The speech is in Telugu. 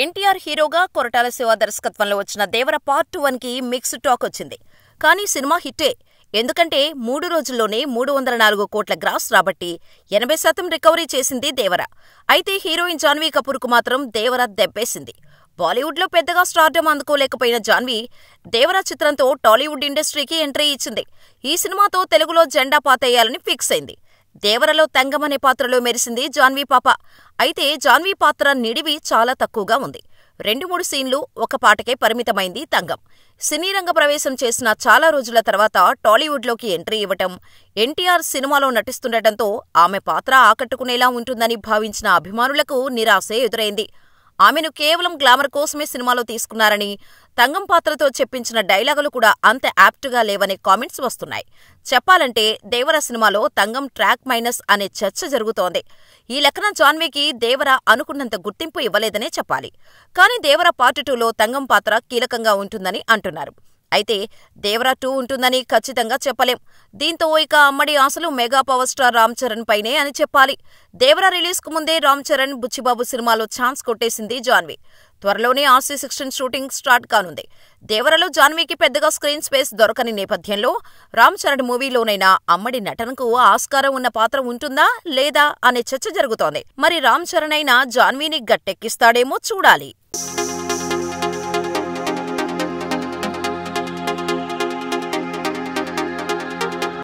ఎన్టీఆర్ హీరోగా కొరటాల శివ దర్శకత్వంలో వచ్చిన దేవర పార్ట్ వన్ కి మిక్స్డ్ టాక్ వచ్చింది కానీ సినిమా హిట్టే ఎందుకంటే మూడు రోజుల్లోనే మూడు వందల నాలుగు కోట్ల గ్రాస్ రాబట్టి ఎనభై శాతం రికవరీ చేసింది దేవర అయితే హీరోయిన్ జాన్వీ కపూర్కు మాత్రం దేవర దెబ్బేసింది బాలీవుడ్లో పెద్దగా స్టార్డమ్ అందుకోలేకపోయిన జాన్వీ దేవర చిత్రంతో టాలీవుడ్ ఇండస్ట్రీకి ఎంట్రీ ఇచ్చింది ఈ సినిమాతో తెలుగులో జెండా పాతేయాలని ఫిక్స్ అయింది దేవరలో తంగమనే పాత్రలో మెరిసింది జాన్వీ పాప అయితే జాన్వీ పాత్ర నిడివి చాలా తక్కువగా ఉంది రెండు మూడు సీన్లు ఒక పాటకే పరిమితమైంది తంగం సినీ రంగ ప్రవేశం చేసిన చాలా రోజుల తర్వాత టాలీవుడ్లోకి ఎంట్రీ ఇవ్వటం ఎన్టీఆర్ సినిమాలో నటిస్తుండటంతో ఆమె పాత్ర ఆకట్టుకునేలా ఉంటుందని భావించిన అభిమానులకు నిరాశే ఎదురైంది ఆమెను కేవలం గ్లామర్ కోసమే సినిమాలో తీసుకున్నారని తంగం పాత్రతో చెప్పించిన డైలాగులు కూడా అంత యాప్ట్గా లేవనే కామెంట్స్ వస్తున్నాయి చెప్పాలంటే దేవర సినిమాలో తంగం ట్రాక్ మైనస్ అనే చర్చ జరుగుతోంది ఈ లెక్కన జాన్వీకి దేవర అనుకున్నంత గుర్తింపు ఇవ్వలేదనే చెప్పాలి కానీ దేవర పార్ట్ టూలో తంగం పాత్ర కీలకంగా ఉంటుందని అంటున్నారు అయితే దేవరా టూ ఉంటుందని ఖచ్చితంగా చెప్పలేం దీంతో ఇక అమ్మడి ఆశలు mega power star Ram Charan పైనే అని చెప్పాలి దేవరా రిలీజ్ కు ముందే రామ్ చరణ్ బుచ్చిబాబు సినిమాలో ఛాన్స్ కొట్టేసింది జాన్వి త్వరలోనే ఆర్సీ సిక్స్టీన్ షూటింగ్ స్టార్ట్ కానుంది దేవరలో జాన్వీకి పెద్దగా స్క్రీన్ స్పేస్ దొరకని నేపథ్యంలో రామ్ చరణ్ మూవీలోనైనా అమ్మడి నటనకు ఆస్కారం ఉన్న పాత్ర ఉంటుందా లేదా అనే చర్చ జరుగుతోంది మరి రామ్ చరణ్ అయినా జాన్వీని గట్టెక్కిస్తాడేమో చూడాలి